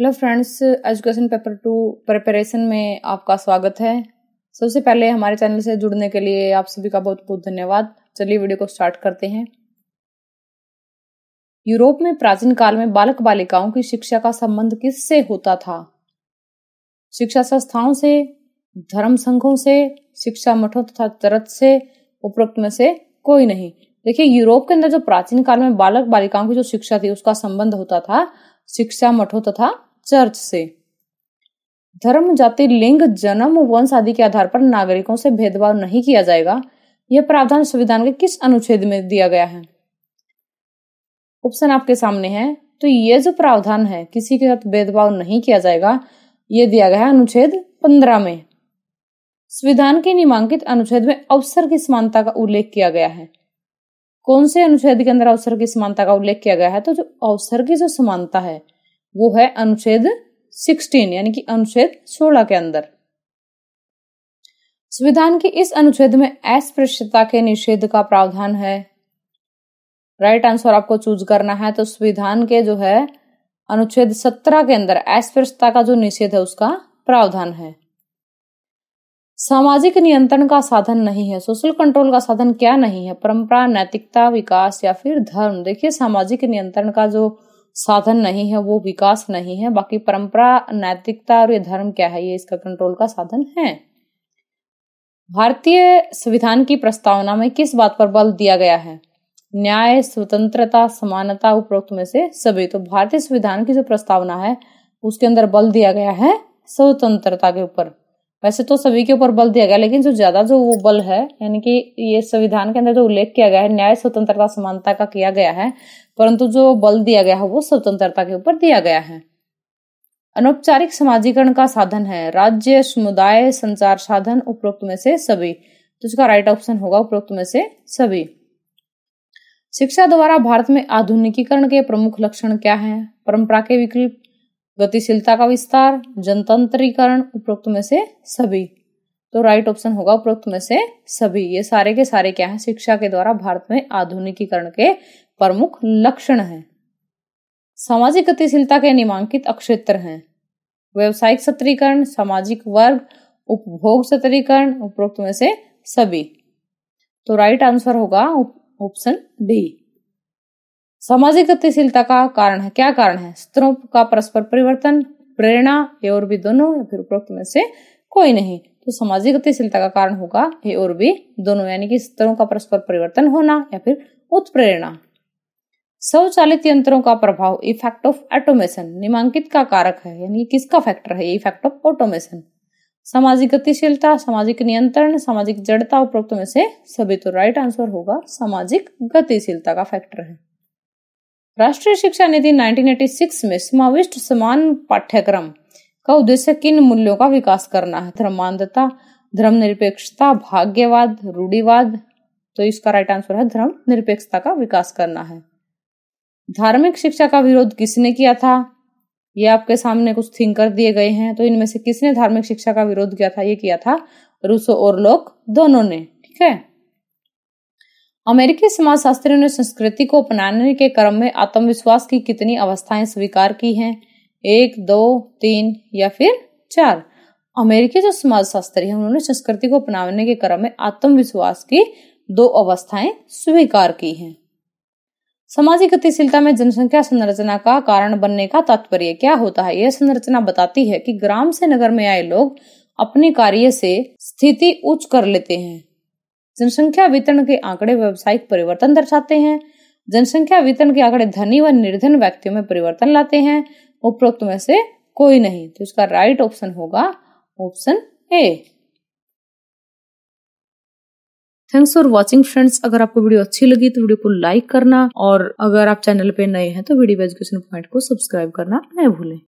hello friends education paper to preparation में आपका स्वागत है सबसे पहले हमारे चैनल से जुड़ने के लिए आप सभी का बहुत बहुत धन्यवाद चलिए वीडियो को स्टार्ट करते हैं यूरोप में प्राचीन काल में बालक बालिकाओं की शिक्षा का संबंध किससे होता था शिक्षा संस्थाओं से धर्म संघों से शिक्षा मठों तथा चरत से उपरोक्त में से कोई नहीं देखिए यूरोप के अंदर जो प्राचीन काल में बालक बालिकाओं की जो शिक्षा थी उसका संबंध होता था शिक्षा मठों तथा चर्च से धर्म जाति लिंग जन्म वंश आदि के आधार पर नागरिकों से भेदभाव नहीं किया जाएगा यह प्रावधान संविधान के किस अनुच्छेद में दिया गया है ऑप्शन आपके सामने है तो ये जो प्रावधान है किसी के साथ भेदभाव नहीं किया जाएगा ये दिया गया है अनुच्छेद पंद्रह में संविधान के निमांकित अनुच्छेद में अवसर की समानता का उल्लेख किया गया है कौन से अनुच्छेद के अंदर अवसर की समानता का उल्लेख किया गया है तो जो अवसर की जो समानता है वो है अनुच्छेद 16 यानी कि अनुच्छेद 16 के अंदर संविधान के इस अनुच्छेद में अस्पृश्यता के निषेध का प्रावधान है राइट right आंसर आपको चूज करना है तो संविधान के जो है अनुच्छेद 17 के अंदर अस्पृश्यता का जो निषेध है उसका प्रावधान है सामाजिक नियंत्रण का साधन नहीं है सोशल कंट्रोल का साधन क्या नहीं है परंपरा नैतिकता विकास या फिर धर्म देखिए सामाजिक नियंत्रण का जो साधन नहीं है वो विकास नहीं है बाकी परंपरा नैतिकता और ये धर्म क्या है ये इसका कंट्रोल का साधन है भारतीय संविधान की प्रस्तावना में किस बात पर बल दिया गया है न्याय स्वतंत्रता समानता उपरोक्त में से सभी तो भारतीय संविधान की जो प्रस्तावना है उसके अंदर बल दिया गया है स्वतंत्रता के ऊपर वैसे तो सभी के ऊपर बल दिया गया लेकिन जो ज्यादा जो वो बल है यानी कि ये संविधान के अंदर जो उल्लेख किया गया है न्याय स्वतंत्रता समानता का किया गया है परंतु जो बल दिया गया है वो स्वतंत्रता के ऊपर दिया गया है अनौपचारिक समाजीकरण का साधन है राज्य समुदाय संचार साधन उपरोक्त में से सभी तो इसका राइट ऑप्शन होगा उपरोक्त में से सभी शिक्षा द्वारा भारत में आधुनिकीकरण के प्रमुख लक्षण क्या है परंपरा के विकल्प गतिशीलता का विस्तार जनतंत्रीकरण उपरोक्त में से सभी तो राइट ऑप्शन होगा उपरोक्त में से सभी ये सारे के सारे क्या है शिक्षा के द्वारा भारत में आधुनिकीकरण के प्रमुख लक्षण है सामाजिक गतिशीलता के निमांकित अक्षेत्र हैं व्यवसायिक सत्रीकरण सामाजिक वर्ग उपभोग सत्रीकरण उपरोक्त में से सभी तो राइट आंसर होगा ऑप्शन डी सामाजिक गतिशीलता का कारण है क्या कारण है स्त्रों का परस्पर परिवर्तन प्रेरणा ए और भी दोनों या फिर उपरोक्त में से कोई नहीं तो सामाजिक गतिशीलता का कारण होगा ए और भी दोनों यानी कि स्त्रों का परस्पर परिवर्तन होना या फिर उत्प्रेरणा स्वचालित यंत्रों का प्रभाव इफेक्ट ऑफ ऑटोमेशन निमांकित का कारक है यानी किसका फैक्टर है ये इफेक्ट ऑफ ऑटोमेशन सामाजिक गतिशीलता सामाजिक नियंत्रण सामाजिक जड़ता उपरोक्त में से सभी तो राइट आंसर होगा सामाजिक गतिशीलता का फैक्टर है राष्ट्रीय शिक्षा नीति 1986 में समाविष्ट समान पाठ्यक्रम का उद्देश्य किन मूल्यों का विकास करना है धर्मांधता निरपेक्षता भाग्यवाद रूढ़िवाद तो इसका राइट आंसर है धर्म निरपेक्षता का विकास करना है धार्मिक शिक्षा का विरोध किसने किया था ये आपके सामने कुछ थिंकर दिए गए हैं तो इनमें से किसने धार्मिक शिक्षा का विरोध किया था ये किया था रूसो और लोक दोनों ने ठीक है अमेरिकी समाजशास्त्रियों ने संस्कृति को अपनाने के क्रम में आत्मविश्वास की कितनी अवस्थाएं स्वीकार की हैं एक दो तीन या फिर चार अमेरिकी जो समाजशास्त्री है उन्होंने संस्कृति को अपनाने के क्रम में आत्मविश्वास की दो अवस्थाएं स्वीकार की हैं सामाजिक गतिशीलता में जनसंख्या संरचना का कारण बनने का तात्पर्य क्या होता है यह संरचना बताती है कि ग्राम से नगर में आए लोग अपने कार्य से स्थिति उच्च कर लेते हैं जनसंख्या वितरण के आंकड़े व्यवसायिक परिवर्तन दर्शाते हैं जनसंख्या वितरण के आंकड़े धनी व निर्धन व्यक्तियों में परिवर्तन लाते हैं उपरोक्त में से कोई नहीं तो इसका राइट ऑप्शन होगा option A thanks for watching friends अगर आपको वीडियो अच्छी लगी तो वीडियो को लाइक करना और अगर आप चैनल पे नए हैं तो वीडियो एजुकेशन पॉइंट को सब्सक्राइब करना न भूलें